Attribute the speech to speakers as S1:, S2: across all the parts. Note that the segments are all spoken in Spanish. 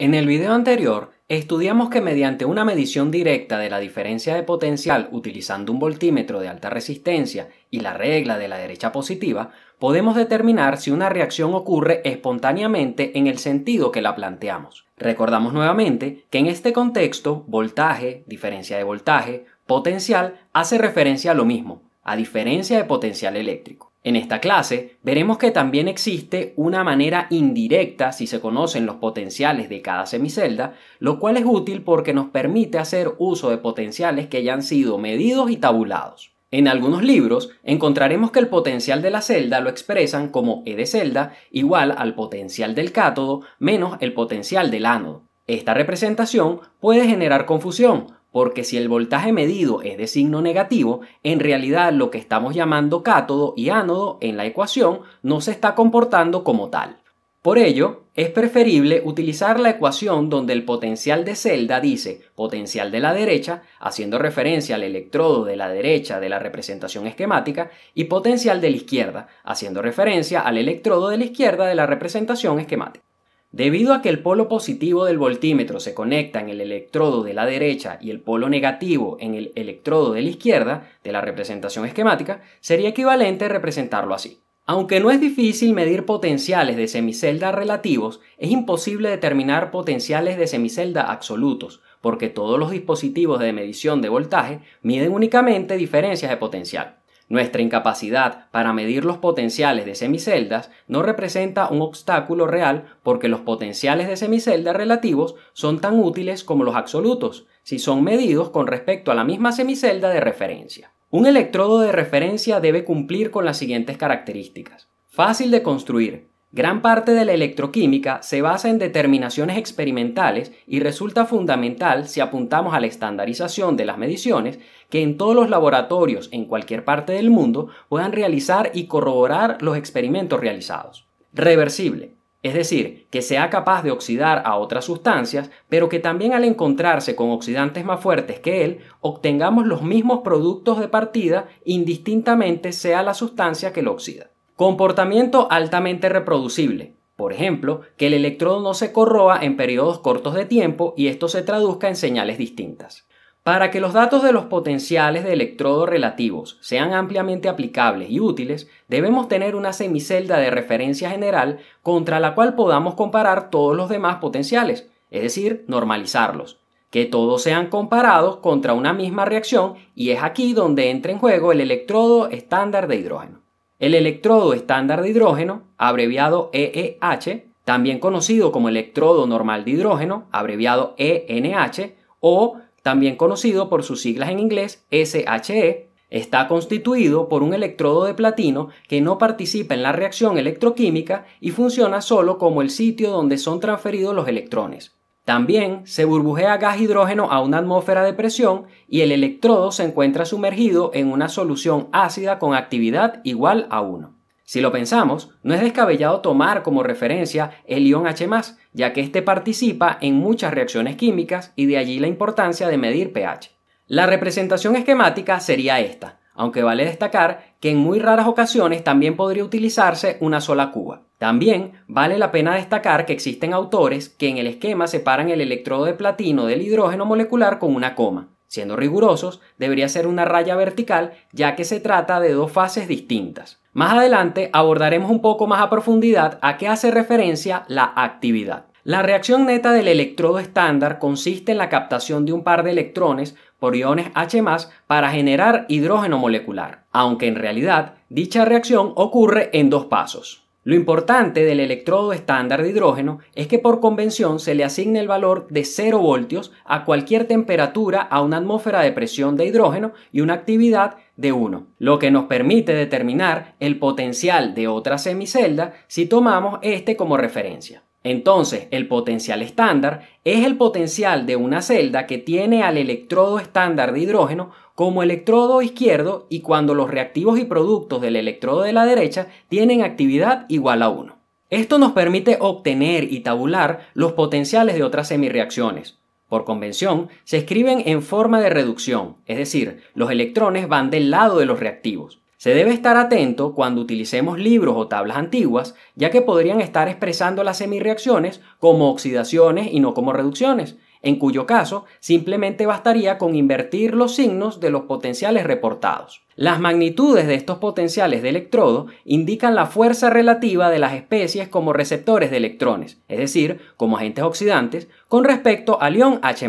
S1: En el video anterior, estudiamos que mediante una medición directa de la diferencia de potencial utilizando un voltímetro de alta resistencia y la regla de la derecha positiva, podemos determinar si una reacción ocurre espontáneamente en el sentido que la planteamos. Recordamos nuevamente que en este contexto, voltaje, diferencia de voltaje, potencial hace referencia a lo mismo, a diferencia de potencial eléctrico. En esta clase veremos que también existe una manera indirecta si se conocen los potenciales de cada semicelda, lo cual es útil porque nos permite hacer uso de potenciales que ya han sido medidos y tabulados. En algunos libros encontraremos que el potencial de la celda lo expresan como E de celda igual al potencial del cátodo menos el potencial del ánodo. Esta representación puede generar confusión porque si el voltaje medido es de signo negativo, en realidad lo que estamos llamando cátodo y ánodo en la ecuación no se está comportando como tal. Por ello, es preferible utilizar la ecuación donde el potencial de celda dice potencial de la derecha, haciendo referencia al electrodo de la derecha de la representación esquemática, y potencial de la izquierda, haciendo referencia al electrodo de la izquierda de la representación esquemática. Debido a que el polo positivo del voltímetro se conecta en el electrodo de la derecha y el polo negativo en el electrodo de la izquierda de la representación esquemática, sería equivalente representarlo así. Aunque no es difícil medir potenciales de semicelda relativos, es imposible determinar potenciales de semicelda absolutos, porque todos los dispositivos de medición de voltaje miden únicamente diferencias de potencial. Nuestra incapacidad para medir los potenciales de semiceldas no representa un obstáculo real porque los potenciales de semicelda relativos son tan útiles como los absolutos, si son medidos con respecto a la misma semicelda de referencia. Un electrodo de referencia debe cumplir con las siguientes características. Fácil de construir, Gran mm. parte de la electroquímica se basa en determinaciones experimentales y resulta fundamental si apuntamos a la estandarización de las mediciones que en todos los laboratorios en cualquier parte del mundo puedan realizar y corroborar los experimentos realizados. Reversible, es decir, que sea capaz de oxidar a otras sustancias, pero que también al encontrarse con oxidantes más fuertes que él, obtengamos los mismos productos de partida indistintamente sea la sustancia que lo oxida. Comportamiento altamente reproducible. Por ejemplo, que el electrodo no se corroa en periodos cortos de tiempo y esto se traduzca en señales distintas. Para que los datos de los potenciales de electrodo relativos sean ampliamente aplicables y útiles, debemos tener una semicelda de referencia general contra la cual podamos comparar todos los demás potenciales, es decir, normalizarlos, que todos sean comparados contra una misma reacción y es aquí donde entra en juego el electrodo estándar de hidrógeno. El electrodo estándar de hidrógeno, abreviado EEH, también conocido como electrodo normal de hidrógeno, abreviado ENH, o también conocido por sus siglas en inglés SHE, está constituido por un electrodo de platino que no participa en la reacción electroquímica y funciona solo como el sitio donde son transferidos los electrones. También se burbujea gas hidrógeno a una atmósfera de presión y el electrodo se encuentra sumergido en una solución ácida con actividad igual a 1. Si lo pensamos, no es descabellado tomar como referencia el ion H, ya que este participa en muchas reacciones químicas y de allí la importancia de medir pH. La representación esquemática sería esta aunque vale destacar que en muy raras ocasiones también podría utilizarse una sola cuba. También vale la pena destacar que existen autores que en el esquema separan el electrodo de platino del hidrógeno molecular con una coma. Siendo rigurosos, debería ser una raya vertical ya que se trata de dos fases distintas. Más adelante abordaremos un poco más a profundidad a qué hace referencia la actividad. La reacción neta del electrodo estándar consiste en la captación de un par de electrones por iones H para generar hidrógeno molecular, aunque en realidad dicha reacción ocurre en dos pasos. Lo importante del electrodo estándar de hidrógeno es que por convención se le asigna el valor de 0 voltios a cualquier temperatura a una atmósfera de presión de hidrógeno y una actividad de 1, lo que nos permite determinar el potencial de otra semicelda si tomamos este como referencia. Entonces, el potencial estándar es el potencial de una celda que tiene al electrodo estándar de hidrógeno como electrodo izquierdo y cuando los reactivos y productos del electrodo de la derecha tienen actividad igual a 1. Esto nos permite obtener y tabular los potenciales de otras semirreacciones. Por convención, se escriben en forma de reducción, es decir, los electrones van del lado de los reactivos. Se debe estar atento cuando utilicemos libros o tablas antiguas, ya que podrían estar expresando las semirreacciones como oxidaciones y no como reducciones, en cuyo caso simplemente bastaría con invertir los signos de los potenciales reportados. Las magnitudes de estos potenciales de electrodo indican la fuerza relativa de las especies como receptores de electrones, es decir, como agentes oxidantes, con respecto al ion H+.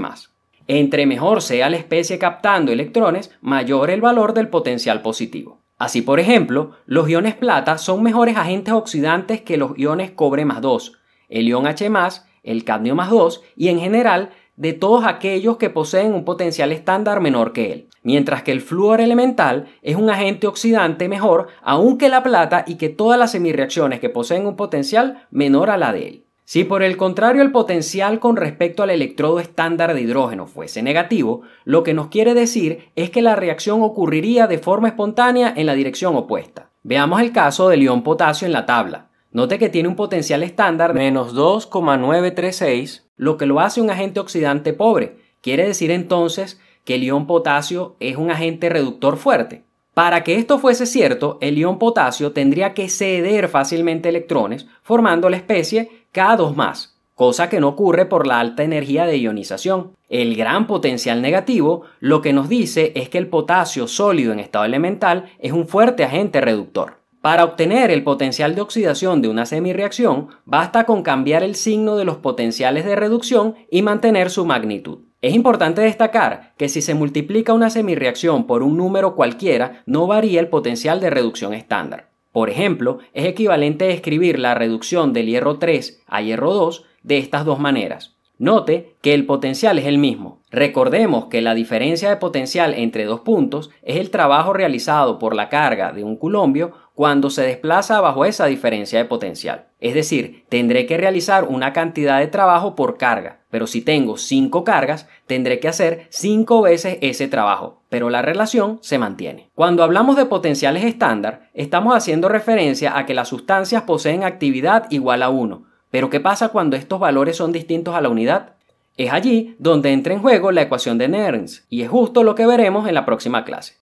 S1: Entre mejor sea la especie captando electrones, mayor el valor del potencial positivo. Así, por ejemplo, los iones plata son mejores agentes oxidantes que los iones cobre más 2, el ion H más, el cadmio más 2 y en general de todos aquellos que poseen un potencial estándar menor que él. Mientras que el flúor elemental es un agente oxidante mejor aún que la plata y que todas las semirreacciones que poseen un potencial menor a la de él. Si por el contrario el potencial con respecto al electrodo estándar de hidrógeno fuese negativo, lo que nos quiere decir es que la reacción ocurriría de forma espontánea en la dirección opuesta. Veamos el caso del ion potasio en la tabla. Note que tiene un potencial estándar de menos 2,936, lo que lo hace un agente oxidante pobre. Quiere decir entonces que el ion potasio es un agente reductor fuerte. Para que esto fuese cierto, el ion potasio tendría que ceder fácilmente electrones, formando la especie cada dos más, cosa que no ocurre por la alta energía de ionización. El gran potencial negativo lo que nos dice es que el potasio sólido en estado elemental es un fuerte agente reductor. Para obtener el potencial de oxidación de una semirreacción, basta con cambiar el signo de los potenciales de reducción y mantener su magnitud. Es importante destacar que si se multiplica una semirreacción por un número cualquiera, no varía el potencial de reducción estándar. Por ejemplo, es equivalente a escribir la reducción del hierro 3 a hierro 2 de estas dos maneras. Note que el potencial es el mismo. Recordemos que la diferencia de potencial entre dos puntos es el trabajo realizado por la carga de un colombio cuando se desplaza bajo esa diferencia de potencial. Es decir, tendré que realizar una cantidad de trabajo por carga, pero si tengo cinco cargas, tendré que hacer cinco veces ese trabajo, pero la relación se mantiene. Cuando hablamos de potenciales estándar, estamos haciendo referencia a que las sustancias poseen actividad igual a 1, pero ¿qué pasa cuando estos valores son distintos a la unidad? Es allí donde entra en juego la ecuación de Nernst, y es justo lo que veremos en la próxima clase.